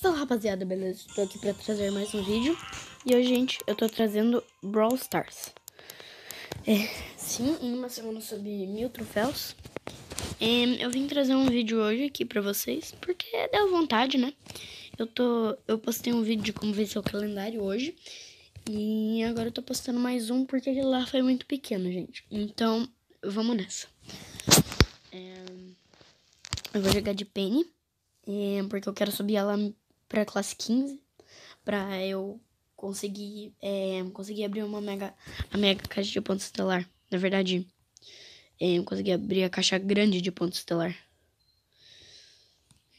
Fala então, rapaziada, beleza? Estou aqui para trazer mais um vídeo E hoje, gente, eu estou trazendo Brawl Stars é, Sim, em uma semana sobre mil troféus é, Eu vim trazer um vídeo hoje aqui para vocês Porque deu vontade, né? Eu, tô, eu postei um vídeo de como vencer o calendário hoje E agora eu tô postando mais um porque aquele lá foi muito pequeno, gente Então, vamos nessa é, Eu vou jogar de Penny é, porque eu quero subir ela para classe 15, para eu conseguir, é, conseguir abrir uma mega, a mega caixa de ponto estelar. Na verdade, é, eu consegui abrir a caixa grande de ponto estelar.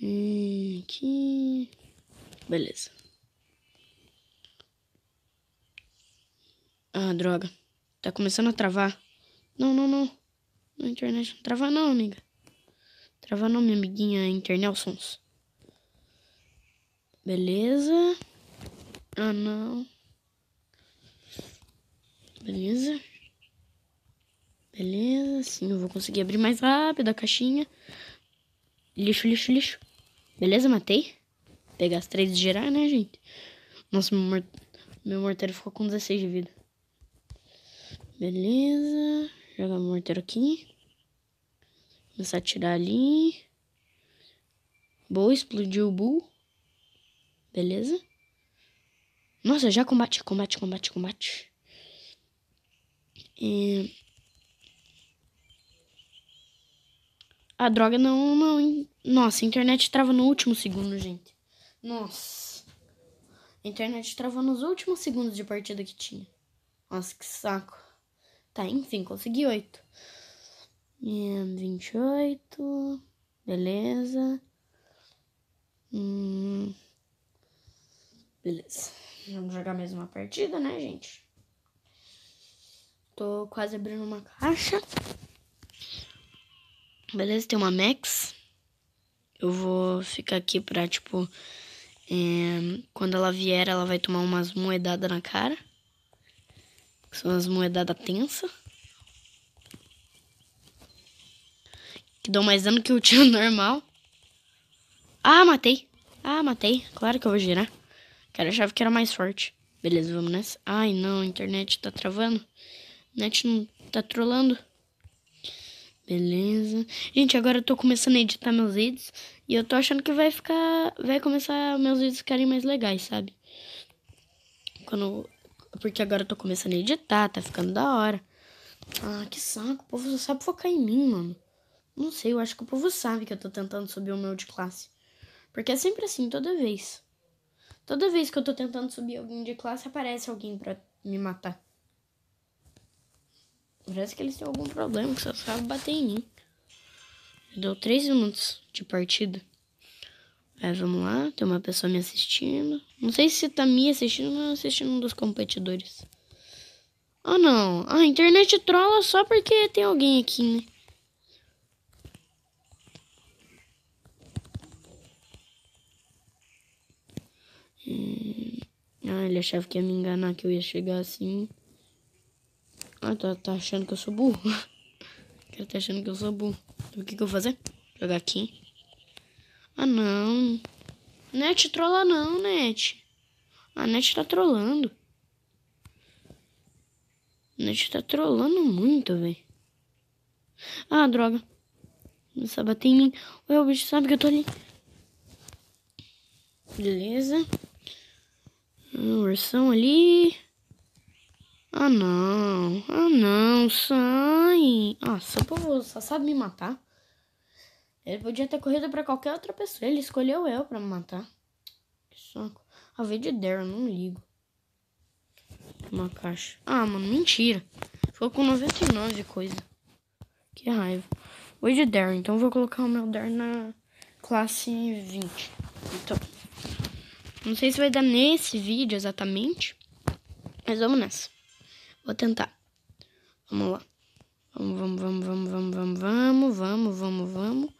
Hum, aqui. Beleza. Ah, droga. Tá começando a travar. Não, não, não. Na é internet não trava não, amiga. Trava não, minha amiguinha Internelsons. Beleza. Ah, não. Beleza. Beleza, sim, eu vou conseguir abrir mais rápido a caixinha. Lixo, lixo, lixo. Beleza, matei. pegar as três e gerar né, gente? Nossa, meu, mort meu morteiro ficou com 16 de vida. Beleza. Jogar meu morteiro aqui. Começar a tirar ali. Boa, explodiu o bull. Beleza? Nossa, já combate, combate, combate, combate. E... É. A droga não, não... Nossa, a internet trava no último segundo, gente. Nossa. A internet travou nos últimos segundos de partida que tinha. Nossa, que saco. Tá, enfim, consegui oito. É, vinte e oito. Beleza. Hum... Beleza. Vamos jogar mais uma partida, né, gente? Tô quase abrindo uma caixa. Beleza, tem uma Max. Eu vou ficar aqui pra, tipo... É, quando ela vier, ela vai tomar umas moedadas na cara. são as moedadas tensa. Que dão mais dano que o tiro normal. Ah, matei. Ah, matei. Claro que eu vou girar. Cara, achava que era mais forte. Beleza, vamos nessa. Ai, não, a internet tá travando. A net não tá trolando. Beleza. Gente, agora eu tô começando a editar meus vídeos. E eu tô achando que vai ficar... Vai começar meus vídeos ficarem mais legais, sabe? Quando... Porque agora eu tô começando a editar, tá ficando da hora. Ah, que saco. O povo só sabe focar em mim, mano. Não sei, eu acho que o povo sabe que eu tô tentando subir o meu de classe. Porque é sempre assim, toda vez. Toda vez que eu tô tentando subir alguém de classe, aparece alguém pra me matar. Parece que eles têm algum problema, que só sabe bater em mim. Deu três minutos de partida. vamos lá, tem uma pessoa me assistindo. Não sei se tá me assistindo, mas assistindo um dos competidores. Ou oh, ah, não? Ah, a internet trola só porque tem alguém aqui, né? ele achava que ia me enganar, que eu ia chegar assim. Ah, tá, tá achando que eu sou burro. ele tá achando que eu sou burro. Então, o que, que eu vou fazer? Jogar aqui. Ah, não. Net trola não, Net. A Net tá trolando. A Net tá trolando muito, velho. Ah, droga. não sabe bater em mim. Ué, o bicho sabe que eu tô ali. Beleza. Um ursão ali. Ah, não. Ah, não. Sai. Ah, se o povo só sabe me matar. Ele podia ter corrido pra qualquer outra pessoa. Ele escolheu eu pra me matar. Que saco. A vídeo dela, não ligo. Uma caixa. Ah, mano, mentira. Ficou com 99 coisa. Que raiva. Hoje de Darren então vou colocar o meu Darren na classe 20. Então... Não sei se vai dar nesse vídeo exatamente. Mas vamos nessa. Vou tentar. Vamos lá. Vamos, vamos, vamos, vamos, vamos, vamos, vamos, vamos, vamos, vamos.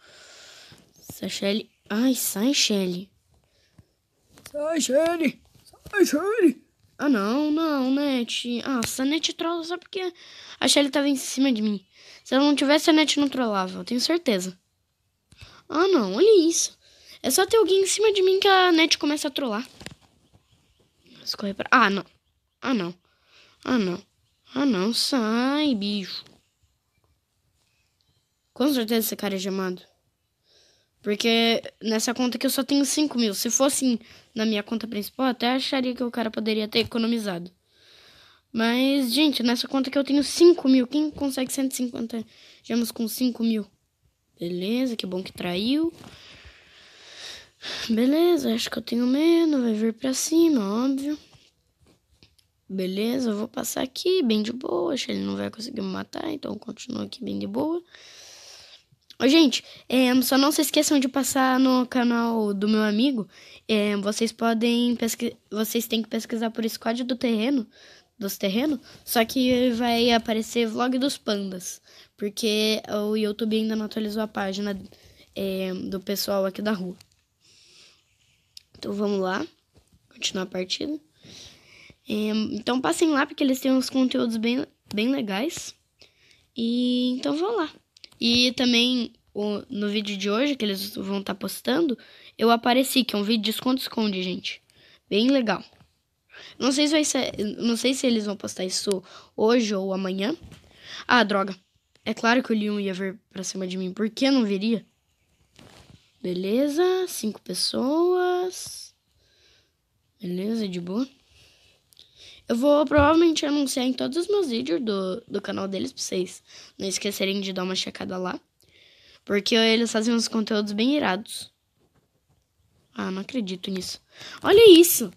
Sai, Shelly. Ai, sai, Shelly. Sai, Shelly. Sai, Shelly. Ah, não, não, Net. Ah, essa Net trola só porque a Shelly tava em cima de mim. Se ela não tivesse, a Net não trollava, eu tenho certeza. Ah, não, olha isso. É só ter alguém em cima de mim que a net começa a trollar. Escorre pra... Ah, não. Ah, não. Ah, não. Ah, não. Sai, bicho. Com certeza esse cara é chamado. Porque nessa conta que eu só tenho 5 mil. Se fosse na minha conta principal, até acharia que o cara poderia ter economizado. Mas, gente, nessa conta que eu tenho 5 mil. Quem consegue 150 gemas com 5 mil? Beleza, que bom que traiu. Beleza, acho que eu tenho medo, vai vir pra cima, óbvio. Beleza, eu vou passar aqui bem de boa, acho que ele não vai conseguir me matar, então eu continuo aqui bem de boa. Ô, gente, é, só não se esqueçam de passar no canal do meu amigo. É, vocês podem pesquisar. Vocês têm que pesquisar por squad do terreno. Dos terrenos. Só que vai aparecer vlog dos pandas. Porque o YouTube ainda não atualizou a página é, do pessoal aqui da rua. Então vamos lá, continuar a partida. É, então passem lá porque eles têm uns conteúdos bem, bem legais. E então vão lá. E também no vídeo de hoje que eles vão estar tá postando, eu apareci, que é um vídeo de esconde esconde, gente. Bem legal. Não sei se vai ser, não sei se eles vão postar isso hoje ou amanhã. Ah, droga. É claro que o Leon ia ver pra cima de mim. Por que não veria Beleza, cinco pessoas. Beleza, de boa. Eu vou provavelmente anunciar em todos os meus vídeos do, do canal deles pra vocês não esquecerem de dar uma checada lá. Porque eles fazem uns conteúdos bem irados. Ah, não acredito nisso. Olha isso!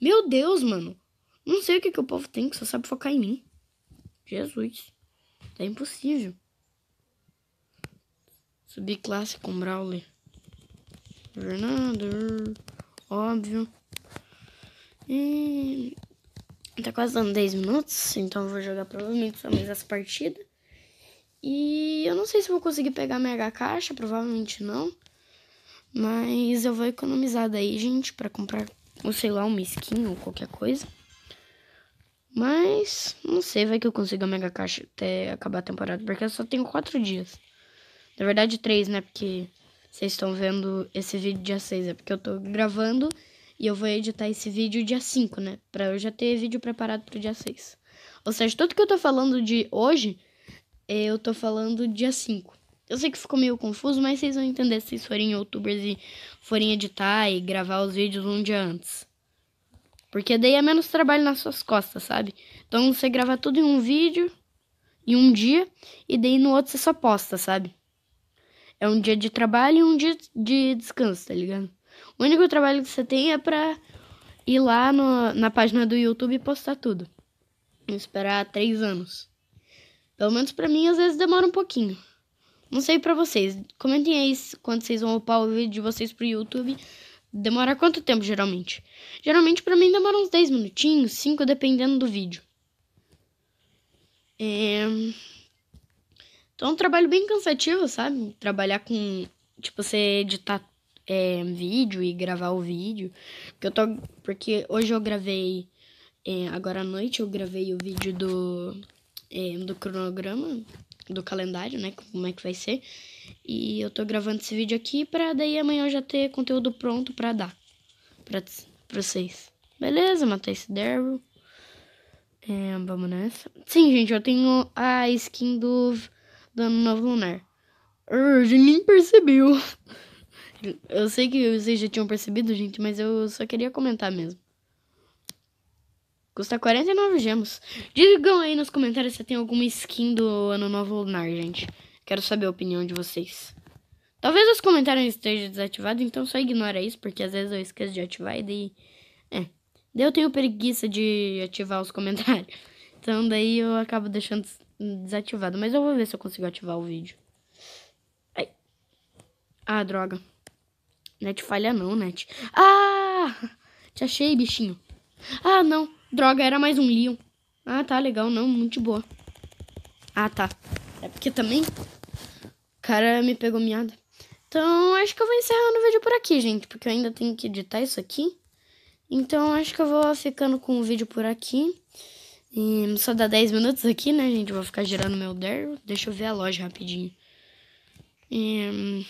Meu Deus, mano. Não sei o que, que o povo tem que só sabe focar em mim. Jesus. é impossível. Subir classe com Brawler. Fernando, óbvio. E tá quase dando 10 minutos, então vou jogar provavelmente só mais essa partida. E eu não sei se vou conseguir pegar a mega caixa, provavelmente não. Mas eu vou economizar daí, gente, para comprar, ou sei lá, uma skin ou qualquer coisa. Mas, não sei, vai que eu consigo a mega caixa até acabar a temporada, porque eu só tenho quatro dias. Na verdade, três, né? Porque vocês estão vendo esse vídeo dia 6, é porque eu tô gravando e eu vou editar esse vídeo dia 5, né? Pra eu já ter vídeo preparado pro dia 6. Ou seja, tudo que eu tô falando de hoje, é, eu tô falando dia 5. Eu sei que ficou meio confuso, mas vocês vão entender se vocês forem youtubers e forem editar e gravar os vídeos um dia antes. Porque daí é menos trabalho nas suas costas, sabe? Então você gravar tudo em um vídeo, em um dia, e daí no outro você só posta, sabe? É um dia de trabalho e um dia de descanso, tá ligado? O único trabalho que você tem é pra ir lá no, na página do YouTube e postar tudo. E esperar três anos. Pelo menos pra mim, às vezes demora um pouquinho. Não sei pra vocês. Comentem aí quando vocês vão upar o vídeo de vocês pro YouTube. Demora quanto tempo, geralmente? Geralmente, pra mim, demora uns 10 minutinhos, 5, dependendo do vídeo. É... Então é um trabalho bem cansativo, sabe? Trabalhar com. Tipo, você editar é, vídeo e gravar o vídeo. Porque eu tô. Porque hoje eu gravei. É, agora à noite eu gravei o vídeo do. É, do cronograma, do calendário, né? Como é que vai ser. E eu tô gravando esse vídeo aqui pra daí amanhã eu já ter conteúdo pronto pra dar. Pra, pra vocês. Beleza, matei esse Daryl. É, vamos nessa. Sim, gente, eu tenho a skin do do ano novo lunar. Ah, a gente nem percebeu. Eu sei que vocês já tinham percebido, gente, mas eu só queria comentar mesmo. Custa 49 gemas. Digam aí nos comentários se tem alguma skin do Ano Novo Lunar, gente. Quero saber a opinião de vocês. Talvez os comentários estejam desativados, então só ignora isso, porque às vezes eu esqueço de ativar e daí... É. Daí eu tenho preguiça de ativar os comentários então daí eu acabo deixando desativado. Mas eu vou ver se eu consigo ativar o vídeo. Ai. Ah, droga. Net falha não, net. Ah! Te achei, bichinho. Ah, não. Droga, era mais um Leon. Ah, tá, legal. Não, muito boa. Ah, tá. É porque também... O cara me pegou miada. Então, acho que eu vou encerrando o vídeo por aqui, gente. Porque eu ainda tenho que editar isso aqui. Então, acho que eu vou ficando com o vídeo por aqui. E só dá 10 minutos aqui, né, gente? Eu vou ficar girando meu derro. Deixa eu ver a loja rapidinho. E, hum,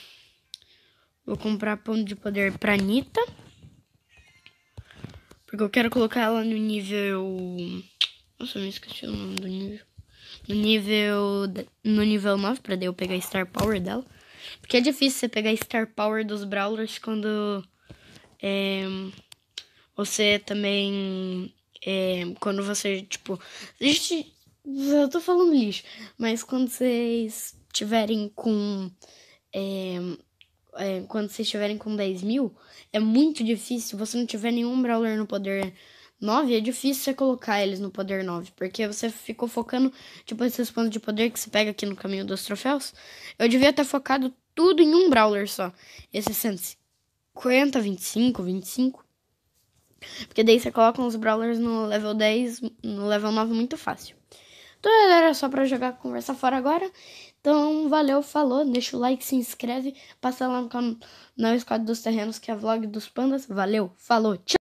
vou comprar ponto de poder pra Anitta. Porque eu quero colocar ela no nível... Nossa, eu me esqueci o nome do nível. No nível, no nível 9, pra daí eu pegar Star Power dela. Porque é difícil você pegar Star Power dos Brawlers quando... É, você também é, quando você, tipo. Gente, eu tô falando lixo, mas quando vocês tiverem com. É, é, quando vocês tiverem com 10 mil, é muito difícil. Se você não tiver nenhum Brawler no poder 9, é difícil você colocar eles no poder 9. Porque você ficou focando, tipo, esses pontos de poder que você pega aqui no caminho dos troféus. Eu devia ter focado tudo em um Brawler só. Esse 150, 25, 25. Porque daí você coloca uns brawlers no level 10, no level 9 muito fácil. Então, galera, é só pra jogar conversa fora agora. Então, valeu, falou, deixa o like, se inscreve, passa lá no canal Esquadra dos Terrenos, que é vlog dos pandas. Valeu, falou, tchau!